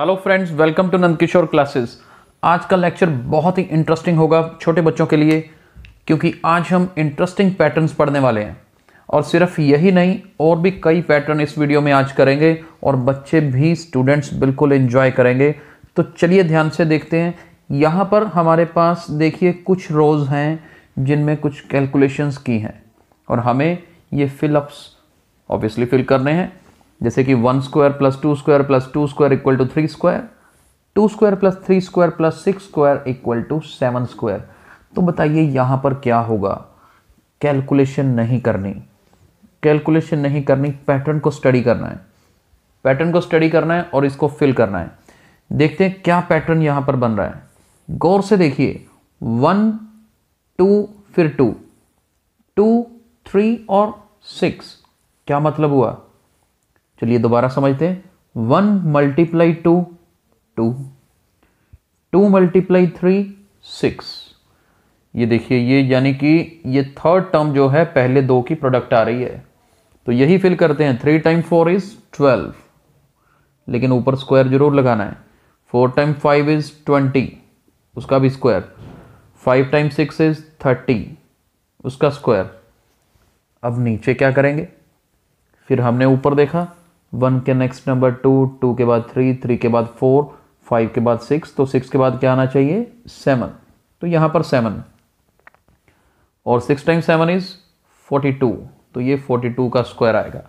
hello friends welcome to Nandkishore classes आज का lecture बहुत ही इंटरेस्टिंग होगा छोटे बच्चों के लिए क्योंकि आज हम इंटरेस्टिंग पैटर्न्स पढ़ने वाले हैं और सिर्फ यही नहीं और भी कई पैटर्न इस वीडियो में आज करेंगे और बच्चे भी स्टूडेंट्स बिल्कुल इन्जॉय करेंगे तो चलिए ध्यान से देखते हैं यहाँ पर हमारे पास देखिए कुछ रोज़ हैं जिनमें कुछ कैलकुलेशंस की हैं और हमें ये फिलअप्स ऑब्वियसली फिल करने हैं जैसे कि one square plus two square plus two square equal to three square two square plus three square plus six square equal to seven square तो बताइए यहाँ पर क्या होगा कैलकुलेशन नहीं करनी कैलकुलेशन नहीं करनी पैटर्न को स्टडी करना है पैटर्न को स्टडी करना है और इसको फिल करना है देखते हैं क्या पैटर्न यहाँ पर बन रहा है गौर से देखिए वन टू फिर टू टू थ्री और सिक्स क्या मतलब हुआ चलिए दोबारा समझते हैं one multiply two two two multiply three six ये देखिए ये यानी कि ये थर्ड टर्म जो है पहले दो की प्रोडक्ट आ रही है तो यही फिल करते हैं three time four is twelve लेकिन ऊपर स्क्वायर जरूर लगाना है four time five is twenty उसका भी square five time six is thirty उसका स्क्वायर अब नीचे क्या करेंगे फिर हमने ऊपर देखा वन के नेक्स्ट नंबर टू टू के बाद थ्री थ्री के बाद फोर फाइव के बाद सिक्स तो सिक्स के बाद क्या आना चाहिए सेवन तो यहाँ पर सेवन और six time seven is forty two तो ये फोर्टी टू का स्क्वायर आएगा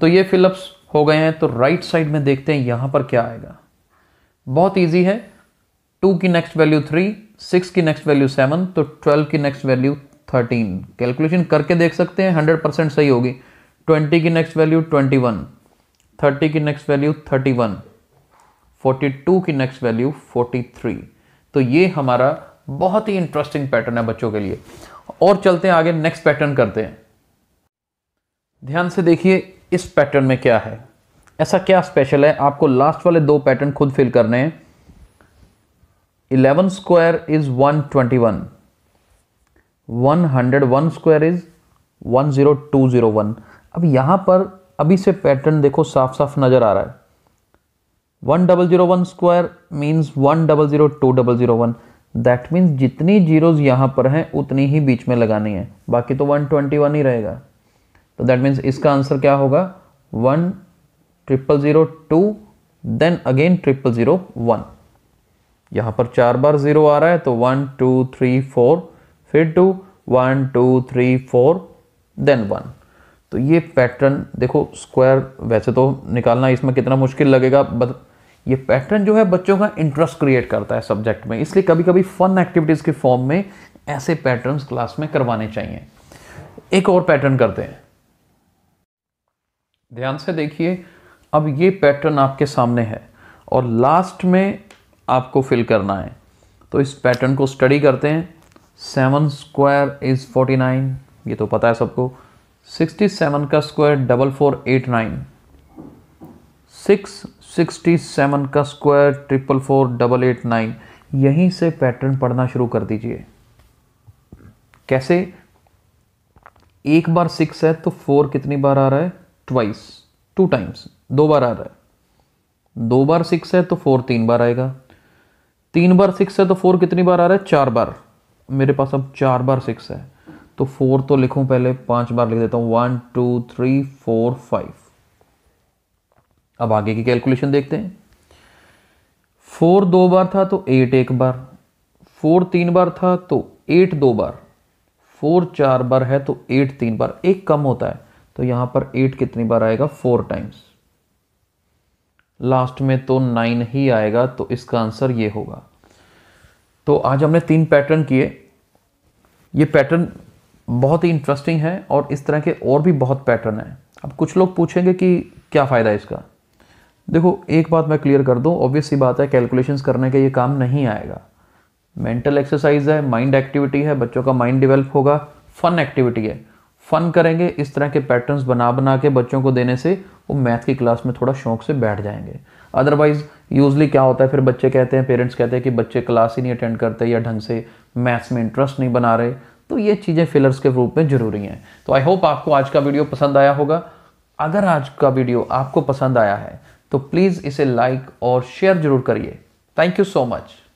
तो ये फिलअप्स हो गए हैं तो राइट साइड में देखते हैं यहाँ पर क्या आएगा बहुत ईजी है टू की नेक्स्ट वैल्यू थ्री सिक्स की नेक्स्ट वैल्यू सेवन तो ट्वेल्व की नेक्स्ट वैल्यू थर्टीन कैलकुलेशन करके देख सकते हैं हंड्रेड परसेंट सही होगी ट्वेंटी की next value twenty one thirty की next value thirty one forty two की नेक्स्ट वैल्यू फोर्टी थ्री तो ये हमारा बहुत ही इंटरेस्टिंग पैटर्न है बच्चों के लिए और चलते हैं आगे नेक्स्ट पैटर्न करते हैं ध्यान से देखिए इस पैटर्न में क्या है ऐसा क्या स्पेशल है आपको लास्ट वाले दो पैटर्न खुद फिल करने हैं eleven square is one twenty one one hundred one square is one zero two zero one अब यहां पर अभी से पैटर्न देखो साफ साफ नज़र आ रहा है one double zero one square means one double zero two double zero one that means जितनी जीरोज़ यहाँ पर हैं उतनी ही बीच में लगानी है बाकी तो वन ट्वेंटी वन ही रहेगा तो दैट मीन्स इसका आंसर क्या होगा one triple zero two then again triple zero one यहाँ पर चार बार ज़ीरो आ रहा है तो वन टू थ्री फोर फिर two one two three four then one तो ये पैटर्न देखो स्क्वायर वैसे तो निकालना इसमें कितना मुश्किल लगेगा बट ये पैटर्न जो है बच्चों का इंटरेस्ट क्रिएट करता है सब्जेक्ट में इसलिए कभी कभी फन एक्टिविटीज़ के फॉर्म में ऐसे पैटर्न्स क्लास में करवाने चाहिए एक और पैटर्न करते हैं ध्यान से देखिए अब ये पैटर्न आपके सामने है और लास्ट में आपको फिल करना है तो इस पैटर्न को स्टडी करते हैं seven square is forty nine ये तो पता है सबको सिक्सटी सेवन का square double four eight nine six sixty seven का square triple four double eight nine यहीं से पैटर्न पढ़ना शुरू कर दीजिए कैसे एक बार सिक्स है तो फोर कितनी बार आ रहा है ट्वाइस टू टाइम्स दो बार आ रहा है दो बार सिक्स है तो फोर तीन बार आएगा तीन बार सिक्स है तो फोर कितनी बार आ रहा है चार बार मेरे पास अब चार बार सिक्स है तो फोर तो लिखूं पहले पांच बार लिख देता हूं one two three four five अब आगे की कैलकुलेशन देखते हैं फोर दो बार था तो एट एक बार फोर तीन बार था तो एट दो बार फोर चार बार है तो एट तीन बार एक कम होता है तो यहां पर एट कितनी बार आएगा फोर टाइम्स लास्ट में तो नाइन ही आएगा तो इसका आंसर ये होगा तो आज हमने तीन पैटर्न किए ये पैटर्न बहुत ही इंटरेस्टिंग है और इस तरह के और भी बहुत पैटर्न हैं अब कुछ लोग पूछेंगे कि क्या फ़ायदा है इसका देखो एक बात मैं क्लियर कर दूँ ऑब्वियसली बात है कैलकुलेशंस करने का ये काम नहीं आएगा मेंटल एक्सरसाइज है माइंड एक्टिविटी है बच्चों का माइंड डेवलप होगा फन एक्टिविटी है फन करेंगे इस तरह के पैटर्न्स बना बना के बच्चों को देने से वो मैथ की क्लास में थोड़ा शौक से बैठ जाएंगे अदरवाइज़ यूजली क्या होता है फिर बच्चे कहते हैं पेरेंट्स कहते हैं कि बच्चे क्लास ही नहीं अटेंड करते या ढंग से मैथ्स में इंटरेस्ट नहीं बना रहे तो ये चीज़ें फिलर्स के रूप में ज़रूरी हैं तो आई होप आपको आज का वीडियो पसंद आया होगा अगर आज का वीडियो आपको पसंद आया है तो प्लीज़ इसे लाइक और शेयर जरूर करिए थैंक यू सो मच